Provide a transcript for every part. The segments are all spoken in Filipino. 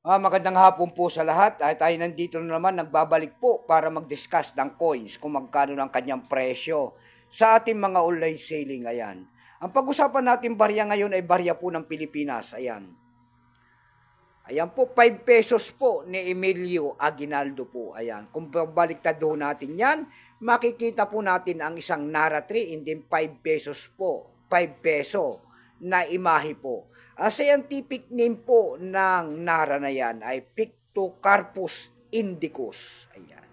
Ah, magandang hapon po sa lahat. Ay tayo nandito na naman nagbabalik po para mag-discuss ng coins kung magkano ng kanyang presyo sa ating mga online selling ayan. Ang pag-usapan natin barya ngayon ay barya po ng Pilipinas. Ayan. Ayan po, 5 pesos po ni Emilio Aguinaldo po. Ayan. Kung babaliktad doon natin yan, makikita po natin ang isang Nara 3 and then 5 pesos po. 5 peso na imahe po. Ang scientific name po ng nara na yan ay Pictocarpus indicus. Ayan.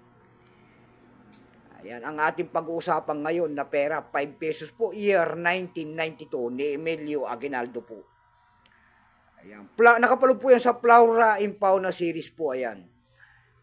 Ayan, ang ating pag-uusapan ngayon na pera, 5 pesos po, year 1992 ni Emilio Aguinaldo po. Ayan, Pla- nakapalo po yan sa Flora Impound na series po, ayan.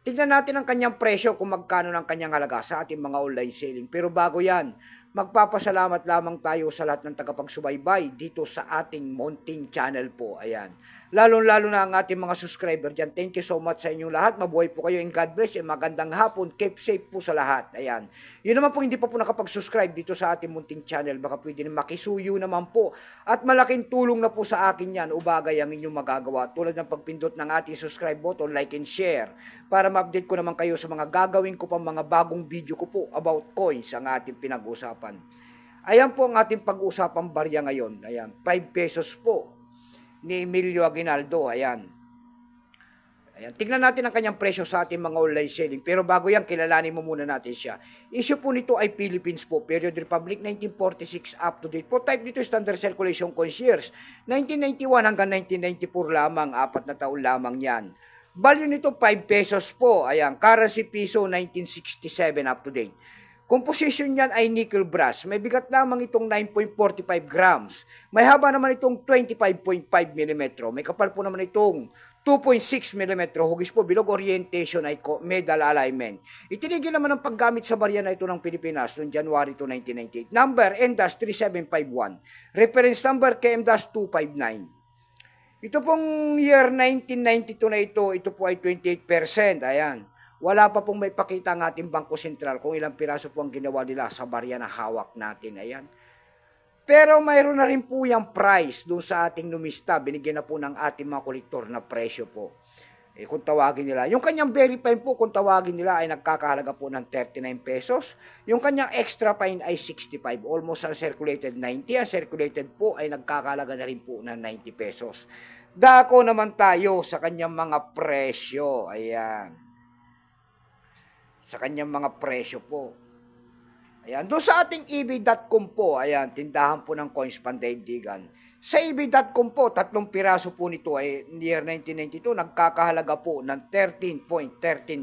Tignan natin ang kanyang presyo kung magkano ng kanyang halaga sa ating mga online selling. Pero bago yan, Magpapasalamat lamang tayo sa lahat ng tagapagsubaybay dito sa ating Mountain Channel po. Ayan lalong-lalo na ang ating mga subscriber dyan. Thank you so much sa inyong lahat. Mabuhay po kayo and God bless. And magandang hapon. Keep safe po sa lahat. Ayan. Yun naman po hindi pa po nakapag-subscribe dito sa ating munting channel. Baka pwede na makisuyo naman po. At malaking tulong na po sa akin yan. Ubagay ang inyong magagawa. Tulad ng pagpindot ng ating subscribe button, like and share. Para ma-update ko naman kayo sa mga gagawin ko pang mga bagong video ko po about coins ang ating pinag-usapan. Ayan po ang ating pag-usapang barya ngayon. Ayan, 5 pesos po ni Emilio Aguinaldo. Ayan. Ayan. Tingnan natin ang kanyang presyo sa ating mga online selling. Pero bago yan, kilalanin mo muna natin siya. Issue po nito ay Philippines po. Period Republic 1946 up to date. Po type dito standard circulation concierge. 1991 hanggang 1994 lamang. Apat na taon lamang yan. Value nito 5 pesos po. Ayan. Currency piso 1967 up to date. Composition niyan ay nickel brass. May bigat lamang itong 9.45 grams. May haba naman itong 25.5 mm. May kapal po naman itong 2.6 mm hugis po bilog orientation ay medal alignment. Itinigil naman ang paggamit sa barya na ito ng Pilipinas noong January 2, 1998. Number N-3751. Reference number KM-259. Ito pong year 1992 na ito, ito po ay 28%. Ayan. Wala pa pong may pakita ng ating Bangko Sentral kung ilang piraso po ang ginawa nila sa barya na hawak natin. Ayan. Pero mayroon na rin po yung price doon sa ating numista. Binigyan na po ng ating mga kolektor na presyo po. Eh, kung tawagin nila. Yung kanyang very fine po, kung tawagin nila, ay nagkakahalaga po ng 39 pesos. Yung kanyang extra fine ay 65. Almost ang circulated 90. Ang circulated po ay nagkakahalaga na rin po ng 90 pesos. Dako naman tayo sa kanyang mga presyo. Ayan sa kanyang mga presyo po. Ayan, doon sa ating eb.com po, ayan, tindahan po ng coins pandaigdigan. Sa eb.com po, tatlong piraso po nito ay year 1992, nagkakahalaga po ng 13.13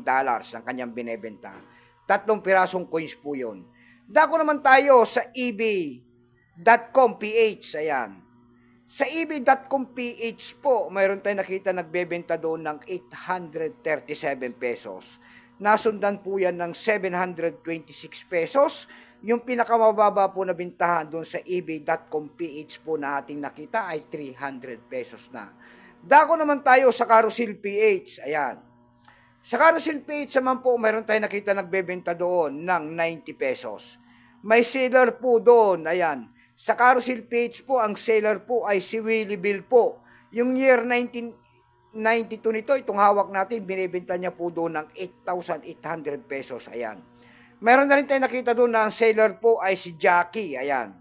dollars ang kanyang binebenta. Tatlong pirasong coins po yun. Dako naman tayo sa eb.com PH, ayan. Sa eb.com PH po, mayroon tayong nakita nagbebenta doon ng 837 pesos. Nasundan po yan ng 726 pesos. Yung pinakamababa po na bintahan doon sa ebay.com PH po na ating nakita ay 300 pesos na. Dako naman tayo sa Carousel PH. Ayan. Sa Carousel PH naman po, mayroon tayong nakita nagbebenta doon ng 90 pesos. May seller po doon. Ayan. Sa Carousel PH po, ang seller po ay si Willie Bill po. Yung year 19, 92 nito, itong hawak natin, binibenta niya po doon ng 8,800 pesos. Ayan. Meron na rin tayo nakita doon na ang seller po ay si Jackie. Ayan.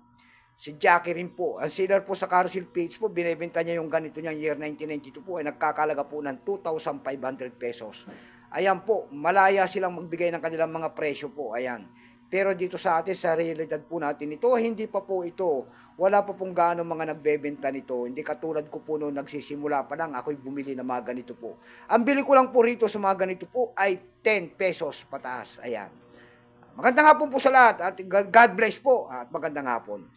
Si Jackie rin po. Ang seller po sa carousel page po, binibenta niya yung ganito niyang year 1992 po ay nagkakalaga po ng 2,500 pesos. Ayan po, malaya silang magbigay ng kanilang mga presyo po. Ayan. Pero dito sa atin, sa realidad po natin ito, hindi pa po ito. Wala pa pong gaano mga nagbebenta nito. Hindi katulad ko po noong nagsisimula pa lang, ako'y bumili ng mga ganito po. Ang bili ko lang po rito sa mga ganito po ay 10 pesos pataas. Ayan. Magandang hapon po sa lahat at God bless po at magandang hapon.